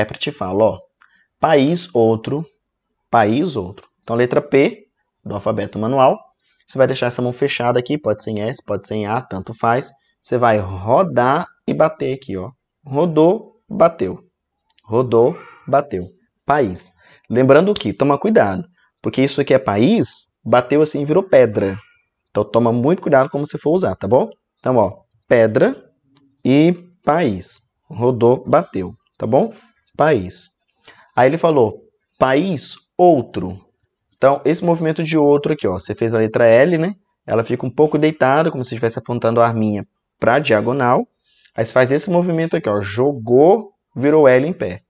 intérprete fala, ó, país outro, país outro. Então, letra P do alfabeto manual. Você vai deixar essa mão fechada aqui, pode ser em S, pode ser em A, tanto faz. Você vai rodar e bater aqui, ó. Rodou, bateu. Rodou, bateu. País. Lembrando que, toma cuidado, porque isso aqui é país, bateu assim, virou pedra. Então, toma muito cuidado como você for usar, tá bom? Então, ó, pedra e país. Rodou, bateu, tá bom? país. Aí ele falou país outro. Então, esse movimento de outro aqui, ó, você fez a letra L, né? Ela fica um pouco deitada, como se estivesse apontando a arminha para a diagonal. Aí você faz esse movimento aqui, ó, jogou, virou L em pé.